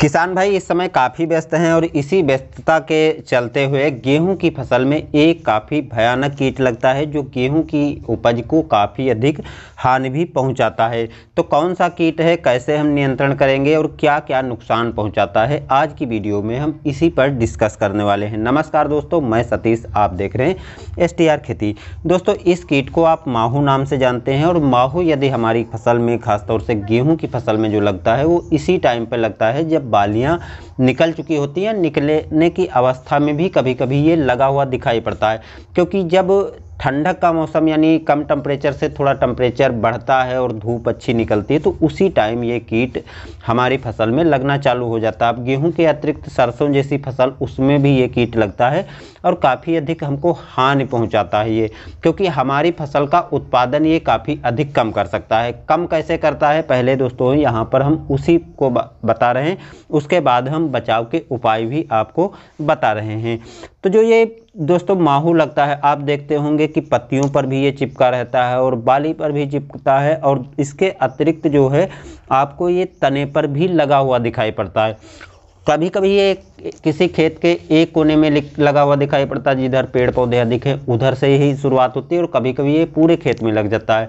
किसान भाई इस समय काफ़ी व्यस्त हैं और इसी व्यस्तता के चलते हुए गेहूं की फसल में एक काफ़ी भयानक कीट लगता है जो गेहूं की उपज को काफ़ी अधिक हानि भी पहुंचाता है तो कौन सा कीट है कैसे हम नियंत्रण करेंगे और क्या क्या नुकसान पहुंचाता है आज की वीडियो में हम इसी पर डिस्कस करने वाले हैं नमस्कार दोस्तों मैं सतीश आप देख रहे हैं एस खेती दोस्तों इस कीट को आप माहू नाम से जानते हैं और माहू यदि हमारी फसल में खासतौर से गेहूँ की फसल में जो लगता है वो इसी टाइम पर लगता है जब बालियां निकल चुकी होती हैं निकलने की अवस्था में भी कभी कभी ये लगा हुआ दिखाई पड़ता है क्योंकि जब ठंडक का मौसम यानी कम टेम्परेचर से थोड़ा टम्परेचर बढ़ता है और धूप अच्छी निकलती है तो उसी टाइम ये कीट हमारी फसल में लगना चालू हो जाता है अब गेहूं के अतिरिक्त सरसों जैसी फसल उसमें भी ये कीट लगता है और काफ़ी अधिक हमको हानि पहुंचाता है ये क्योंकि हमारी फसल का उत्पादन ये काफ़ी अधिक कम कर सकता है कम कैसे करता है पहले दोस्तों यहाँ पर हम उसी को बता रहे हैं उसके बाद हम बचाव के उपाय भी आपको बता रहे हैं तो जो ये दोस्तों माहू लगता है आप देखते होंगे कि पत्तियों पर भी ये चिपका रहता है और बाली पर भी चिपकता है और इसके अतिरिक्त जो है आपको ये तने पर भी लगा हुआ दिखाई पड़ता है कभी कभी ये किसी खेत के एक कोने में लगा हुआ दिखाई पड़ता है जिधर पेड़ पौधे अधिक है उधर से ही शुरुआत होती है और कभी कभी ये पूरे खेत में लग जाता है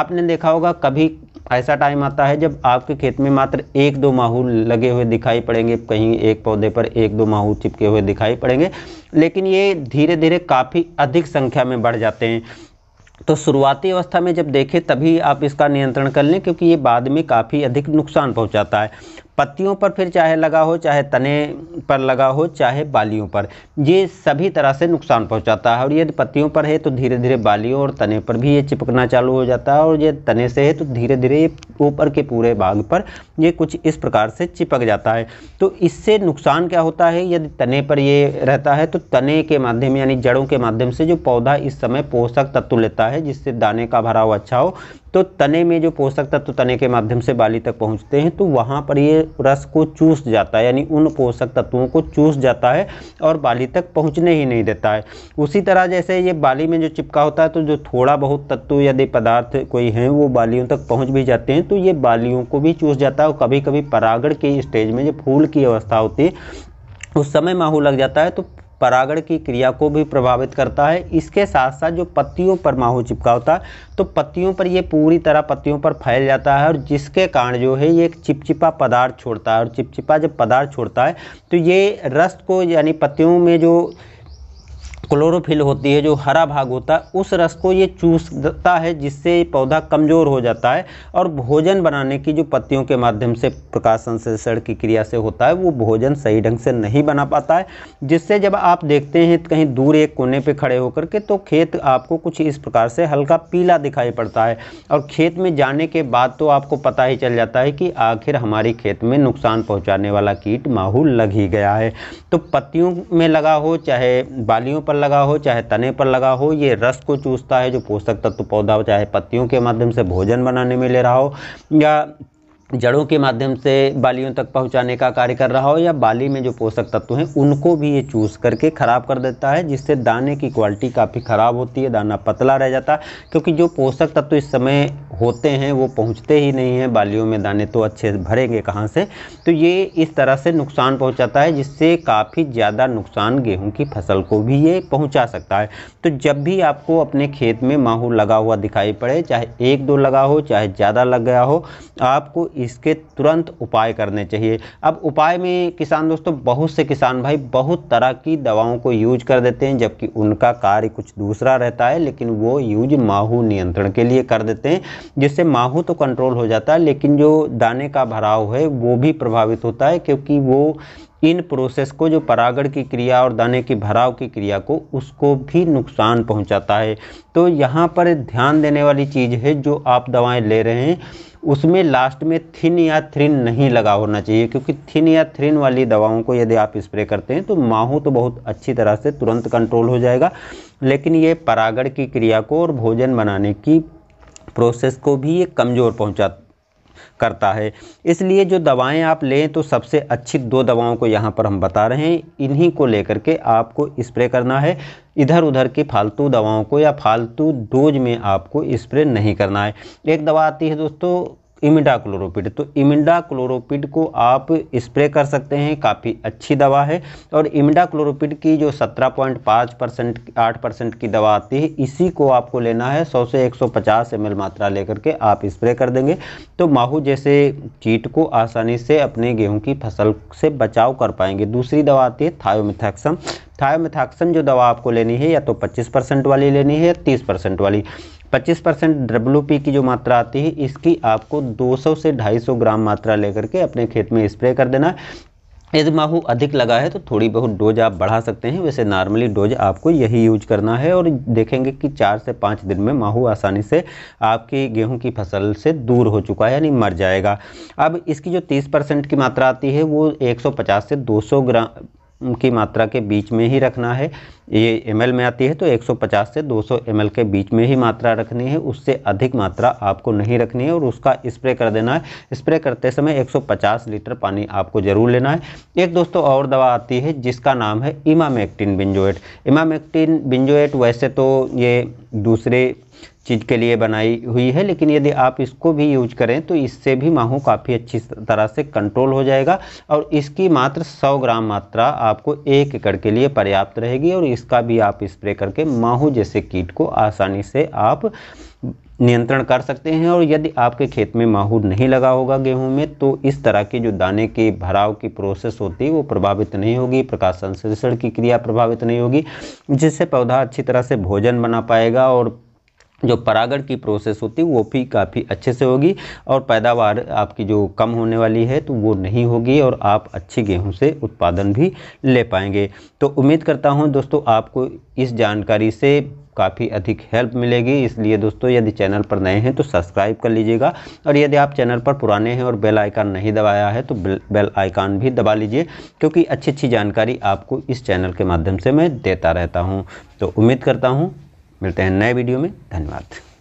आपने देखा होगा कभी ऐसा टाइम आता है जब आपके खेत में मात्र एक दो माहूल लगे हुए दिखाई पड़ेंगे कहीं एक पौधे पर एक दो माहूल चिपके हुए दिखाई पड़ेंगे लेकिन ये धीरे धीरे काफ़ी अधिक संख्या में बढ़ जाते हैं तो शुरुआती अवस्था में जब देखें तभी आप इसका नियंत्रण कर लें क्योंकि ये बाद में काफ़ी अधिक नुकसान पहुंचाता है पत्तियों पर फिर चाहे लगा हो चाहे तने पर लगा हो चाहे बालियों पर ये सभी तरह से नुकसान पहुंचाता है और यदि पत्तियों पर है तो धीरे धीरे बालियों और तने पर भी ये चिपकना चालू हो जाता है और ये तने से है तो धीरे धीरे ये ऊपर के पूरे भाग पर ये कुछ इस प्रकार से चिपक जाता है तो इससे नुकसान क्या होता है यदि तने पर ये रहता है तो तने के माध्यम यानी जड़ों के माध्यम से जो पौधा इस समय पोषक तत्व लेता है जिससे दाने का भरा हुआ अच्छा हो तो तने में जो पोषक तत्व तो तने के माध्यम से बाली तक पहुंचते हैं तो वहाँ पर ये रस को चूस जाता है यानी उन पोषक तत्वों को चूस जाता है और बाली तक पहुँचने ही नहीं देता है उसी तरह जैसे ये बाली में जो चिपका होता है तो जो थोड़ा बहुत तत्व यदि पदार्थ कोई हैं वो बालियों तक पहुँच भी जाते हैं तो ये बालियों को भी चूस जाता है और कभी कभी परागण के स्टेज में जो फूल की अवस्था होती है उस समय माहौल लग जाता है तो परागण की क्रिया को भी प्रभावित करता है इसके साथ साथ जो पत्तियों पर माहू चिपका होता है तो पत्तियों पर ये पूरी तरह पत्तियों पर फैल जाता है और जिसके कारण जो है ये एक चिपचिपा पदार्थ छोड़ता है और चिपचिपा जब पदार्थ छोड़ता है तो ये रस को यानी पत्तियों में जो क्लोरोफिल होती है जो हरा भाग होता है उस रस को ये चूसता है जिससे पौधा कमज़ोर हो जाता है और भोजन बनाने की जो पत्तियों के माध्यम से प्रकाश संश्लेषण की क्रिया से होता है वो भोजन सही ढंग से नहीं बना पाता है जिससे जब आप देखते हैं कहीं दूर एक कोने पे खड़े होकर के तो खेत आपको कुछ इस प्रकार से हल्का पीला दिखाई पड़ता है और खेत में जाने के बाद तो आपको पता ही चल जाता है कि आखिर हमारे खेत में नुकसान पहुँचाने वाला कीट माहौल लग ही गया है तो पत्तियों में लगा हो चाहे बालियों पर पर लगा हो चाहे तने पर लगा हो ये रस को चूसता है जो पोषक तत्व पौधा चाहे पत्तियों के माध्यम से भोजन बनाने में ले रहा हो या जड़ों के माध्यम से बालियों तक पहुंचाने का कार्य कर रहा हो या बाली में जो पोषक तत्व हैं उनको भी ये चूस करके ख़राब कर देता है जिससे दाने की क्वालिटी काफ़ी ख़राब होती है दाना पतला रह जाता है क्योंकि जो पोषक तत्व इस समय होते हैं वो पहुंचते ही नहीं हैं बालियों में दाने तो अच्छे भरेंगे कहाँ से तो ये इस तरह से नुकसान पहुँचाता है जिससे काफ़ी ज़्यादा नुकसान गेहूँ की फसल को भी ये पहुँचा सकता है तो जब भी आपको अपने खेत में माहू लगा हुआ दिखाई पड़े चाहे एक दो लगा हो चाहे ज़्यादा लग गया हो आपको इसके तुरंत उपाय करने चाहिए अब उपाय में किसान दोस्तों बहुत से किसान भाई बहुत तरह की दवाओं को यूज कर देते हैं जबकि उनका कार्य कुछ दूसरा रहता है लेकिन वो यूज माहू नियंत्रण के लिए कर देते हैं जिससे माहू तो कंट्रोल हो जाता है लेकिन जो दाने का भराव है वो भी प्रभावित होता है क्योंकि वो इन प्रोसेस को जो परागण की क्रिया और दाने की भराव की क्रिया को उसको भी नुकसान पहुंचाता है तो यहाँ पर ध्यान देने वाली चीज़ है जो आप दवाएं ले रहे हैं उसमें लास्ट में थिन या थ्रिन नहीं लगा होना चाहिए क्योंकि थिन या थ्रिन वाली दवाओं को यदि आप स्प्रे करते हैं तो माहू तो बहुत अच्छी तरह से तुरंत कंट्रोल हो जाएगा लेकिन ये परागण की क्रिया को और भोजन बनाने की प्रोसेस को भी ये कमज़ोर पहुँचा करता है इसलिए जो दवाएं आप लें तो सबसे अच्छी दो दवाओं को यहाँ पर हम बता रहे हैं इन्हीं को लेकर के आपको स्प्रे करना है इधर उधर की फालतू दवाओं को या फालतू डोज में आपको स्प्रे नहीं करना है एक दवा आती है दोस्तों इमिडा क्लोरोपिड तो इमिडा क्लोरोपिड को आप स्प्रे कर सकते हैं काफ़ी अच्छी दवा है और इमिडा क्लोरोपिड की जो 17.5 परसेंट आठ परसेंट की दवा आती है इसी को आपको लेना है 100 से 150 ml मात्रा लेकर के आप स्प्रे कर देंगे तो माहू जैसे चीट को आसानी से अपने गेहूँ की फसल से बचाव कर पाएंगे दूसरी दवा आती है थायोमिथैक्सम थायोमिथैक्सम जो दवा आपको लेनी है या तो पच्चीस परसेंट वाली लेनी है या तीस परसेंट वाली 25 परसेंट डब्ल्यू की जो मात्रा आती है इसकी आपको 200 से 250 ग्राम मात्रा लेकर के अपने खेत में स्प्रे कर देना यदि माहू अधिक लगा है तो थोड़ी बहुत डोज आप बढ़ा सकते हैं वैसे नॉर्मली डोज आपको यही यूज करना है और देखेंगे कि चार से पाँच दिन में माहू आसानी से आपकी गेहूं की फसल से दूर हो चुका है यानी मर जाएगा अब इसकी जो 30 परसेंट की मात्रा आती है वो 150 से 200 ग्राम की मात्रा के बीच में ही रखना है ये एम में आती है तो 150 से 200 एम के बीच में ही मात्रा रखनी है उससे अधिक मात्रा आपको नहीं रखनी है और उसका स्प्रे कर देना है स्प्रे करते समय 150 लीटर पानी आपको ज़रूर लेना है एक दोस्तों और दवा आती है जिसका नाम है इमामेक्टिन बिंजोएट इमामेक्टिन बिंजोएट वैसे तो ये दूसरे चीज़ के लिए बनाई हुई है लेकिन यदि आप इसको भी यूज करें तो इससे भी माहू काफ़ी अच्छी तरह से कंट्रोल हो जाएगा और इसकी मात्र 100 ग्राम मात्रा आपको एक एकड़ के लिए पर्याप्त रहेगी और इसका भी आप स्प्रे करके माहू जैसे कीट को आसानी से आप नियंत्रण कर सकते हैं और यदि आपके खेत में माहू नहीं लगा होगा गेहूं में तो इस तरह की जो दाने की भराव की प्रोसेस होती है वो प्रभावित नहीं होगी प्रकाश संश्लेषण की क्रिया प्रभावित नहीं होगी जिससे पौधा अच्छी तरह से भोजन बना पाएगा और जो परागण की प्रोसेस होती है वो भी काफ़ी अच्छे से होगी और पैदावार आपकी जो कम होने वाली है तो वो नहीं होगी और आप अच्छे गेहूं से उत्पादन भी ले पाएंगे तो उम्मीद करता हूं दोस्तों आपको इस जानकारी से काफ़ी अधिक हेल्प मिलेगी इसलिए दोस्तों यदि चैनल पर नए हैं तो सब्सक्राइब कर लीजिएगा और यदि आप चैनल पर पुराने हैं और बेल आइकान नहीं दबाया है तो बेल आइकन भी दबा लीजिए क्योंकि अच्छी अच्छी जानकारी आपको इस चैनल के माध्यम से मैं देता रहता हूँ तो उम्मीद करता हूँ मिलते हैं नए वीडियो में धन्यवाद